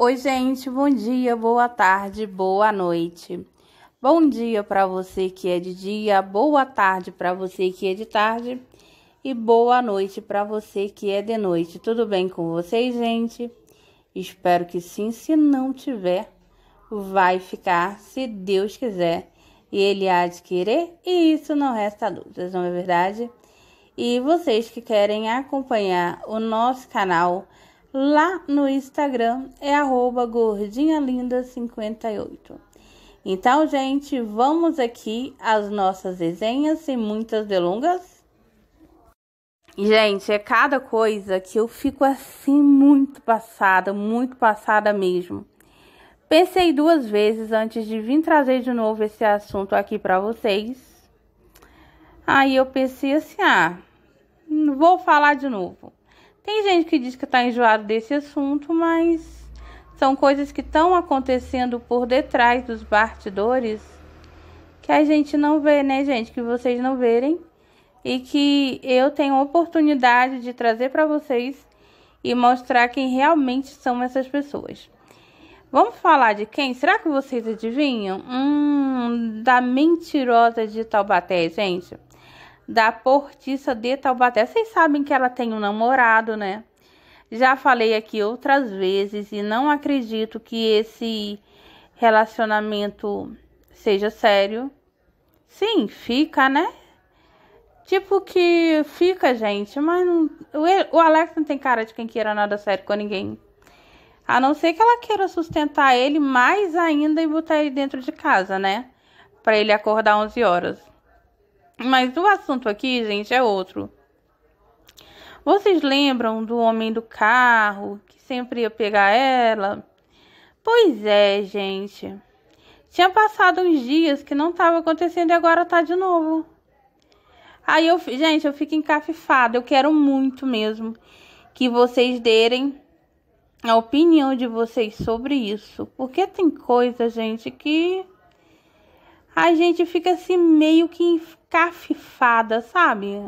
Oi, gente, bom dia, boa tarde, boa noite. Bom dia para você que é de dia, boa tarde para você que é de tarde e boa noite para você que é de noite. Tudo bem com vocês, gente? Espero que sim. Se não tiver, vai ficar, se Deus quiser, e Ele há de querer, e isso não resta dúvidas, não é verdade? E vocês que querem acompanhar o nosso canal, Lá no Instagram é gordinhalinda58. Então, gente, vamos aqui às nossas resenhas sem muitas delongas. Gente, é cada coisa que eu fico assim muito passada, muito passada mesmo. Pensei duas vezes antes de vir trazer de novo esse assunto aqui para vocês. Aí eu pensei assim, ah, vou falar de novo. Tem gente que diz que está enjoado desse assunto, mas são coisas que estão acontecendo por detrás dos bastidores que a gente não vê, né, gente? Que vocês não verem e que eu tenho a oportunidade de trazer para vocês e mostrar quem realmente são essas pessoas. Vamos falar de quem? Será que vocês adivinham? Hum, da mentirosa de Taubaté, gente da Portiça de Taubaté. Vocês sabem que ela tem um namorado, né? Já falei aqui outras vezes e não acredito que esse relacionamento seja sério. Sim, fica, né? Tipo que fica, gente, mas não, o Alex não tem cara de quem queira nada sério com ninguém. A não ser que ela queira sustentar ele mais ainda e botar ele dentro de casa, né? Para ele acordar 11 horas. Mas o assunto aqui, gente, é outro. Vocês lembram do homem do carro que sempre ia pegar ela? Pois é, gente. Tinha passado uns dias que não estava acontecendo e agora tá de novo. Aí eu, gente, eu fico encafifada. Eu quero muito mesmo que vocês derem a opinião de vocês sobre isso, porque tem coisa, gente, que a gente fica assim meio que encafifada, sabe?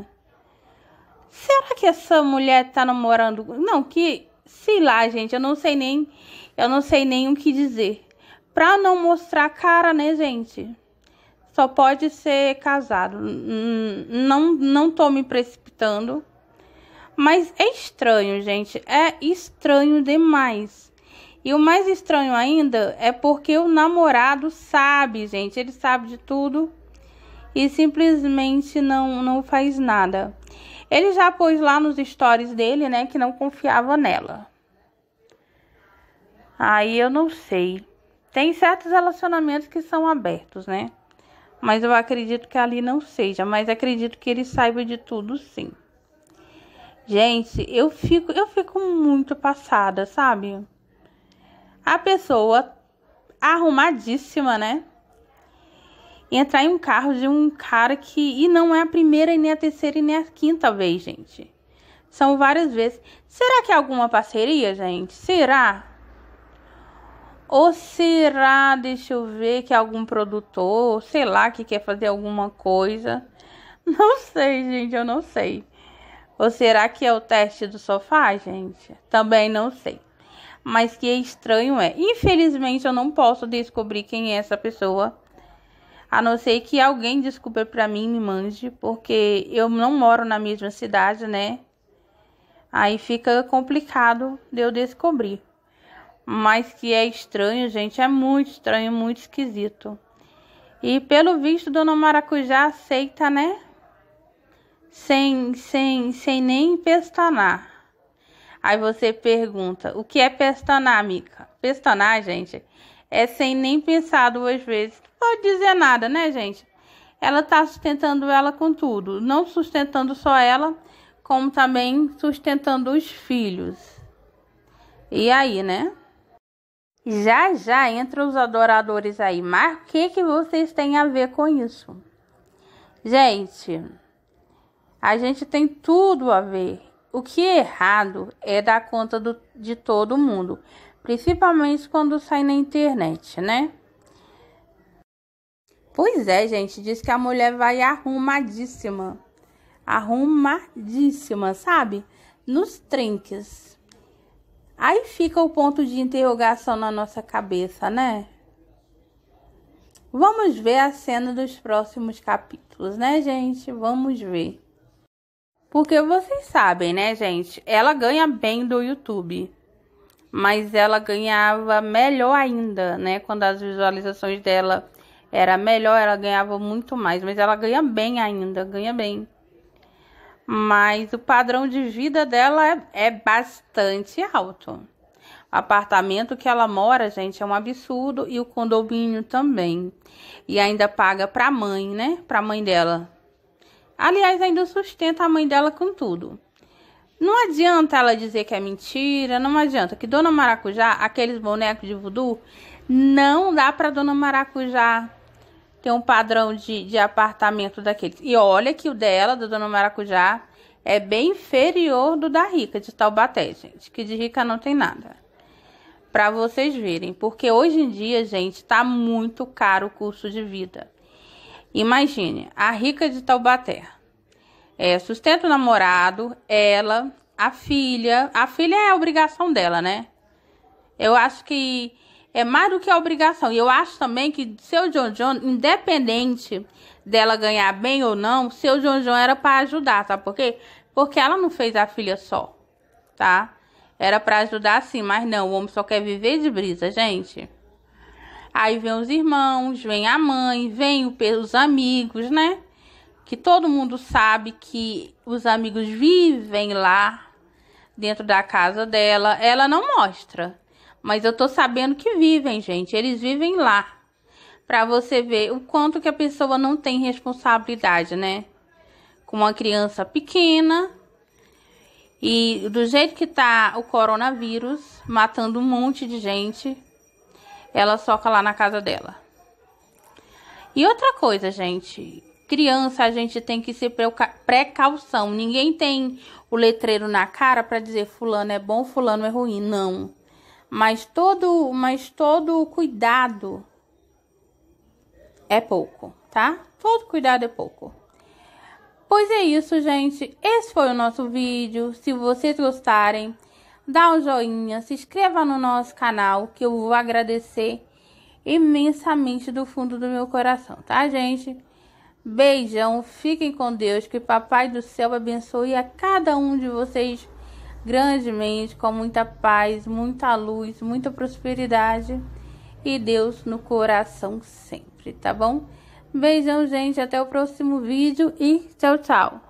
Será que essa mulher tá namorando? Não, que sei lá, gente, eu não sei nem eu não sei nem o que dizer. Pra não mostrar cara, né, gente? Só pode ser casado. Não não tô me precipitando. Mas é estranho, gente. É estranho demais. E o mais estranho ainda é porque o namorado sabe, gente, ele sabe de tudo e simplesmente não não faz nada. Ele já pôs lá nos stories dele, né, que não confiava nela. Aí eu não sei. Tem certos relacionamentos que são abertos, né? Mas eu acredito que ali não seja, mas acredito que ele saiba de tudo sim. Gente, eu fico eu fico muito passada, sabe? a pessoa arrumadíssima, né? Entrar em um carro de um cara que. E não é a primeira, e nem a terceira, e nem a quinta vez, gente. São várias vezes. Será que é alguma parceria, gente? Será? Ou será, deixa eu ver, que é algum produtor, sei lá, que quer fazer alguma coisa? Não sei, gente, eu não sei. Ou será que é o teste do sofá, gente? Também não sei mas que é estranho é, infelizmente eu não posso descobrir quem é essa pessoa. A não ser que alguém descubra para mim, me mande, porque eu não moro na mesma cidade, né? Aí fica complicado de eu descobrir. Mas que é estranho, gente, é muito estranho, muito esquisito. E pelo visto, Dona Maracujá aceita, né? Sem, sem, sem nem pestanar. Aí você pergunta: o que é pestonar, amiga? Pestonar, gente, é sem nem pensar duas vezes. Não pode dizer nada, né, gente? Ela está sustentando ela com tudo, não sustentando só ela, como também sustentando os filhos. E aí, né? Já já entram os adoradores aí, mas o que, que vocês têm a ver com isso? Gente, a gente tem tudo a ver. O que é errado é dar conta do, de todo mundo, principalmente quando sai na internet, né? Pois é, gente, diz que a mulher vai arrumadíssima. Arrumadíssima, sabe? Nos trinques. Aí fica o ponto de interrogação na nossa cabeça, né? Vamos ver a cena dos próximos capítulos, né, gente? Vamos ver. Porque vocês sabem, né, gente? Ela ganha bem do YouTube. Mas ela ganhava melhor ainda, né? Quando as visualizações dela era melhor, ela ganhava muito mais. Mas ela ganha bem ainda, ganha bem. Mas o padrão de vida dela é, é bastante alto. O apartamento que ela mora, gente, é um absurdo. E o condomínio também. E ainda paga pra mãe, né? Pra mãe dela Aliás, ainda sustenta a mãe dela com tudo. Não adianta ela dizer que é mentira, não adianta. Que Dona Maracujá, aqueles bonecos de voodoo, não dá para Dona Maracujá ter um padrão de, de apartamento daqueles. E olha que o dela, da Dona Maracujá, é bem inferior do da Rica, de Taubaté, gente. Que de Rica não tem nada. Para vocês verem. Porque hoje em dia, gente, tá muito caro o custo de vida. Imagine, a rica de Taubaté. É, sustenta o namorado, ela, a filha. A filha é a obrigação dela, né? Eu acho que é mais do que a obrigação. E eu acho também que seu John John, independente dela ganhar bem ou não, seu John John era para ajudar, tá? Por quê? Porque ela não fez a filha só, tá? Era para ajudar sim, mas não, o homem só quer viver de brisa, gente. Aí vem os irmãos, vem a mãe, vem os amigos, né? Que todo mundo sabe que os amigos vivem lá dentro da casa dela. Ela não mostra, mas eu tô sabendo que vivem, gente. Eles vivem lá. Para você ver o quanto que a pessoa não tem responsabilidade, né? Com uma criança pequena, e do jeito que tá o coronavírus, matando um monte de gente, ela soca lá na casa dela. E outra coisa, gente, criança a gente tem que ser precaução. Ninguém tem o letreiro na cara para dizer fulano é bom, fulano é ruim, não. Mas todo, mas todo cuidado é pouco, tá? Todo cuidado é pouco. Pois é isso, gente. Esse foi o nosso vídeo. Se vocês gostarem, dá um joinha, se inscreva no nosso canal que eu vou agradecer imensamente do fundo do meu coração, tá, gente? Beijão, fiquem com Deus, que Papai do Céu abençoe a cada um de vocês grandemente, com muita paz, muita luz, muita prosperidade e Deus no coração sempre, tá bom? Beijão, gente, até o próximo vídeo e tchau, tchau!